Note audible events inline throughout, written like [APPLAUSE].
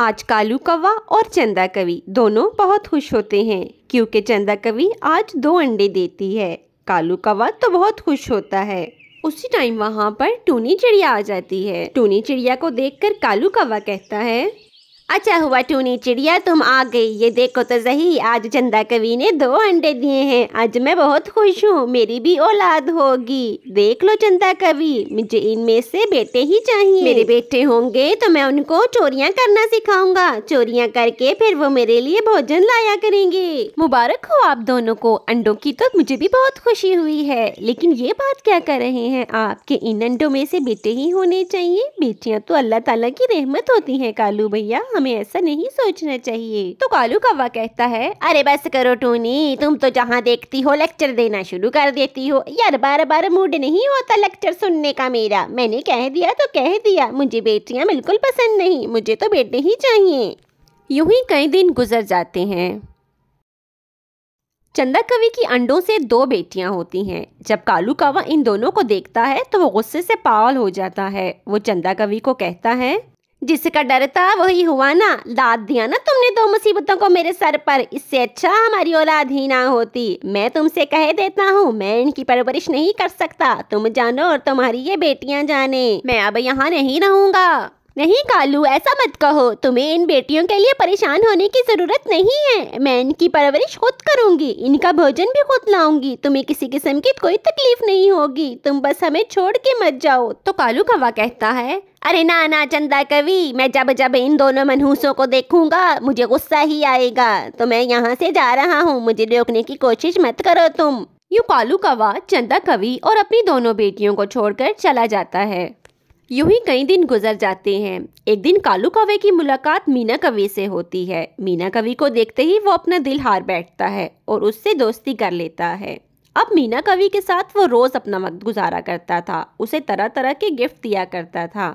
आज कालू कौवा और चंदा कवि दोनों बहुत खुश होते हैं क्योंकि चंदा कवि आज दो अंडे देती है कालू कौवा तो बहुत खुश होता है उसी टाइम वहाँ पर टूनी चिड़िया आ जाती है टूनी चिड़िया को देखकर कालू कौवा कहता है अच्छा हुआ टूनी चिड़िया तुम आ गई ये देखो तो सही आज चंदा कवि ने दो अंडे दिए हैं आज मैं बहुत खुश हूँ मेरी भी औलाद होगी देख लो चंदा कवि मुझे इनमें से बेटे ही चाहिए मेरे बेटे होंगे तो मैं उनको चोरियाँ करना सिखाऊंगा चोरियाँ करके फिर वो मेरे लिए भोजन लाया करेंगे मुबारक हो आप दोनों को अंडों की तो मुझे भी बहुत खुशी हुई है लेकिन ये बात क्या कर रहे हैं आपके इन अंडो में से बेटे ही होने चाहिए बेटियाँ तो अल्लाह तला की रहमत होती है कालू भैया हमें ऐसा नहीं सोचना चाहिए तो कालू कौवा कहता है अरे बस करो टूनी तुम तो जहाँ देखती हो लेक्चर देना शुरू कर देती हो यार बार बार मूड नहीं होता लेक्चर सुनने का मेरा मैंने कह दिया तो कह दिया मुझे बेटियाँ बिल्कुल पसंद नहीं मुझे तो बेटे ही चाहिए यूं ही कई दिन गुजर जाते हैं चंदा कवि की अंडों से दो बेटियां होती हैं जब कालू कावा इन दोनों को देखता है तो वो गुस्से से पागल हो जाता है वो चंदा कवि को कहता है जिसका डर था वही हुआ ना लाद दिया ना तुमने दो मुसीबतों को मेरे सर पर इससे अच्छा हमारी औलाद ही ना होती मैं तुमसे कह देता हूँ मैं इनकी परवरिश नहीं कर सकता तुम जानो और तुम्हारी ये बेटियाँ जाने मैं अब यहाँ नहीं रहूँगा नहीं कालू ऐसा मत कहो तुम्हें इन बेटियों के लिए परेशान होने की ज़रूरत नहीं है मैं इनकी परवरिश खुद करूंगी इनका भोजन भी खुद लाऊंगी तुम्हें किसी किस्म की कोई तकलीफ नहीं होगी तुम बस हमें छोड़ के मत जाओ तो कालू कवा कहता है अरे ना ना चंदा कवि मैं जब जब इन दोनों मनहूसों को देखूंगा मुझे गुस्सा ही आएगा तो मैं यहाँ से जा रहा हूँ मुझे रोकने की कोशिश मत करो तुम यू कालू कवा चंदा कवि और अपनी दोनों बेटियों को छोड़कर चला जाता है यूं ही कई दिन गुजर जाते हैं एक दिन कालू कवे की मुलाकात मीना कवि से होती है मीना कवि को देखते ही वो अपना दिल हार बैठता है और उससे दोस्ती कर लेता है अब मीना कवि के साथ वो रोज़ अपना वक्त गुजारा करता था उसे तरह तरह के गिफ्ट दिया करता था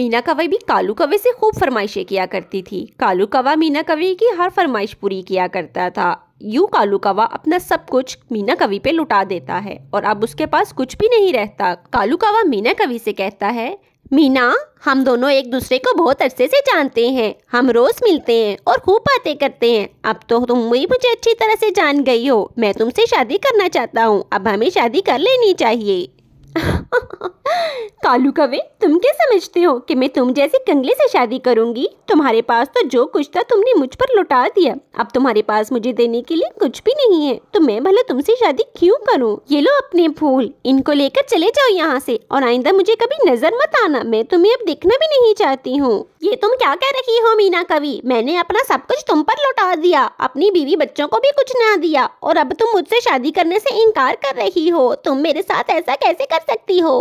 मीना कवि भी कालू कवि से खूब फरमाइशें किया करती थी कालू कवा मीना कवि की हर फरमाइश पूरी किया करता था यूं कालू कवा अपना सब कुछ मीना कवि पे लुटा देता है और अब उसके पास कुछ भी नहीं रहता कालू कवा मीना कवि से कहता है मीना हम दोनों एक दूसरे को बहुत अरसे से जानते हैं हम रोज़ मिलते हैं और खूब बातें करते हैं अब तो तुम भी मुझे अच्छी तरह से जान गई हो मैं तुमसे शादी करना चाहता हूँ अब हमें शादी कर लेनी चाहिए [LAUGHS] कालू कवे तुम क्या समझते हो कि मैं तुम जैसे कंगले से शादी करूंगी तुम्हारे पास तो जो कुछ था तुमने मुझ पर लुटा दिया अब तुम्हारे पास मुझे देने के लिए कुछ भी नहीं है तो मैं भला तुमसे शादी क्यों करूं? ये लो अपने फूल इनको लेकर चले जाओ यहाँ से और आइंदा मुझे कभी नजर मत आना मैं तुम्हें अब देखना भी नहीं चाहती हूँ ये तुम क्या कह रही हो मीना कवि मैंने अपना सब कुछ तुम पर लौटा दिया अपनी बीवी बच्चों को भी कुछ ना दिया और अब तुम मुझसे शादी करने से इनकार कर रही हो तुम मेरे साथ ऐसा कैसे कर सकती हो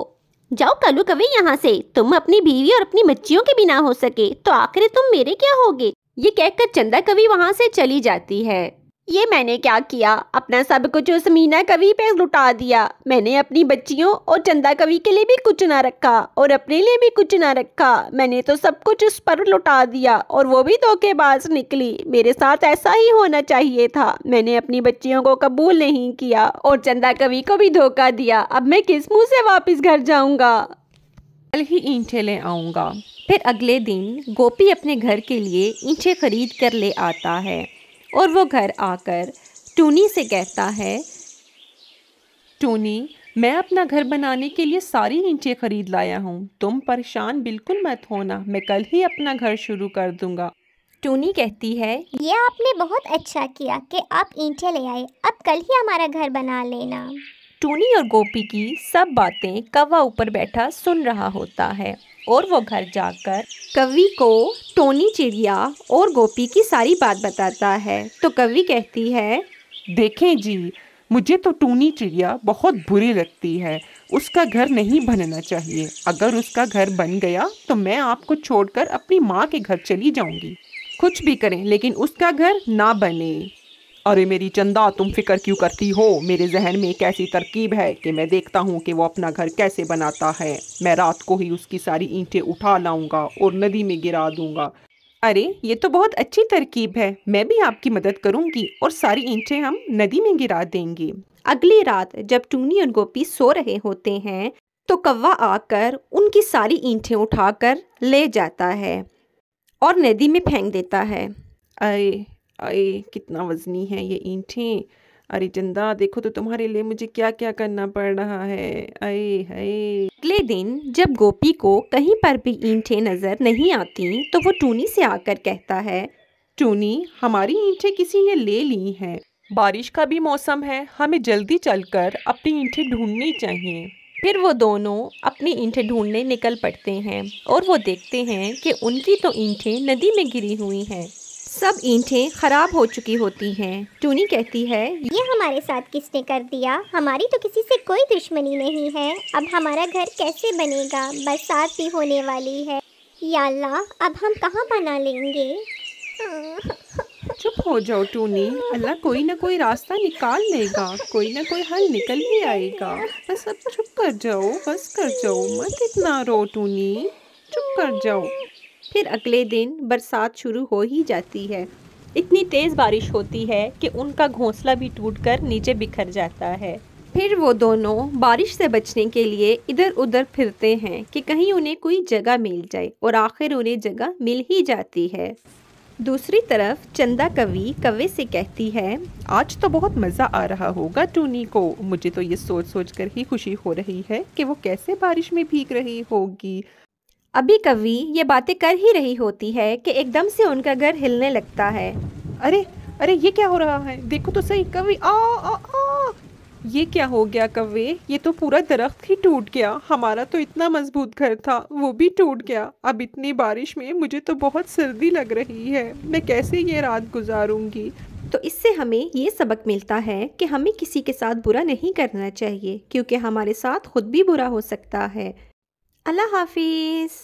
जाओ कलू कवे यहाँ से तुम अपनी बीवी और अपनी बच्चियों के बिना हो सके तो आखिर तुम मेरे क्या होगे ये कहकर चंदा कवि वहाँ से चली जाती है ये मैंने क्या किया अपना सब कुछ उस मीना कवि पे लुटा दिया मैंने अपनी बच्चियों और चंदा कवि के लिए भी कुछ ना रखा और अपने लिए भी कुछ ना रखा मैंने तो सब कुछ उस पर लुटा दिया और वो भी धोखेबाज निकली मेरे साथ ऐसा ही होना चाहिए था मैंने अपनी बच्चियों को कबूल नहीं किया और चंदा कवि को भी धोखा दिया अब मैं किस मुँह से वापिस घर जाऊँगा कल ही ईंटें ले आऊँगा फिर अगले दिन गोपी अपने घर के लिए ईंटें खरीद कर ले आता है और वो घर आकर टूनी से कहता है टूनी मैं अपना घर बनाने के लिए सारी ईंटें खरीद लाया हूँ तुम परेशान बिल्कुल मत होना मैं कल ही अपना घर शुरू कर दूंगा टूनी कहती है ये आपने बहुत अच्छा किया कि आप ईंटें ले आए अब कल ही हमारा घर बना लेना टूनी और गोपी की सब बातें कवा ऊपर बैठा सुन रहा होता है और वो घर जाकर कवि को टोनी चिड़िया और गोपी की सारी बात बताता है तो कवि कहती है देखें जी मुझे तो टूनी चिड़िया बहुत बुरी लगती है उसका घर नहीं बनना चाहिए अगर उसका घर बन गया तो मैं आपको छोड़कर अपनी माँ के घर चली जाऊंगी कुछ भी करें लेकिन उसका घर ना बने अरे मेरी चंदा तुम फिक्र क्यों करती हो मेरे जहन में एक ऐसी तरकीब है कि मैं देखता हूँ कि वो अपना घर कैसे बनाता है मैं रात को ही उसकी सारी ईंटें उठा लाऊंगा और नदी में गिरा दूंगा अरे ये तो बहुत अच्छी तरकीब है मैं भी आपकी मदद करूंगी और सारी ईंटें हम नदी में गिरा देंगे अगली रात जब टूनी और गोपी सो रहे होते हैं तो कौवा आकर उनकी सारी ईंटें उठाकर ले जाता है और नदी में फेंक देता है अरे आए कितना वज़नी है ये ईंटें अरे चंदा देखो तो तुम्हारे लिए मुझे क्या क्या करना पड़ रहा है आए हाय अगले दिन जब गोपी को कहीं पर भी ईंटें नज़र नहीं आती तो वो टूनी से आकर कहता है टूनी हमारी ईंटें किसी ने ले ली हैं बारिश का भी मौसम है हमें जल्दी चलकर अपनी ईंटें ढूंढनी चाहिए फिर वो दोनों अपनी ईंटें ढूंढने निकल पड़ते हैं और वो देखते हैं कि उनकी तो ईंटें नदी में गिरी हुई हैं सब ईंटें खराब हो चुकी होती हैं। टूनी कहती है ये हमारे साथ किसने कर दिया हमारी तो किसी से कोई दुश्मनी नहीं है अब हमारा घर कैसे बनेगा बरसात भी होने वाली है याल्ला अब हम कहाँ बना लेंगे चुप हो जाओ टूनी अल्लाह कोई ना कोई रास्ता निकाल लेगा कोई ना कोई हल निकल ही आएगा बस अब चुप कर जाओ बस कर जाओ मत इतना रो टूनी चुप कर जाओ फिर अगले दिन बरसात शुरू हो ही जाती है इतनी तेज़ बारिश होती है कि उनका घोंसला भी टूटकर नीचे बिखर जाता है फिर वो दोनों बारिश से बचने के लिए इधर उधर फिरते हैं कि कहीं उन्हें कोई जगह मिल जाए और आखिर उन्हें जगह मिल ही जाती है दूसरी तरफ चंदा कवि कवे से कहती है आज तो बहुत मज़ा आ रहा होगा टूनी को मुझे तो ये सोच सोच कर ही खुशी हो रही है कि वो कैसे बारिश में भीग रही होगी अभी कवि ये बातें कर ही रही होती है कि एकदम से उनका घर हिलने लगता है अरे अरे ये क्या हो रहा है देखो तो सही कवि आ, आ, आ ये क्या हो गया कवे ये तो पूरा दरख्त ही टूट गया हमारा तो इतना मजबूत घर था वो भी टूट गया अब इतनी बारिश में मुझे तो बहुत सर्दी लग रही है मैं कैसे ये रात गुजारूंगी तो इससे हमें ये सबक मिलता है कि हमें किसी के साथ बुरा नहीं करना चाहिए क्योंकि हमारे साथ खुद भी बुरा हो सकता है अल्लाह हाफिज़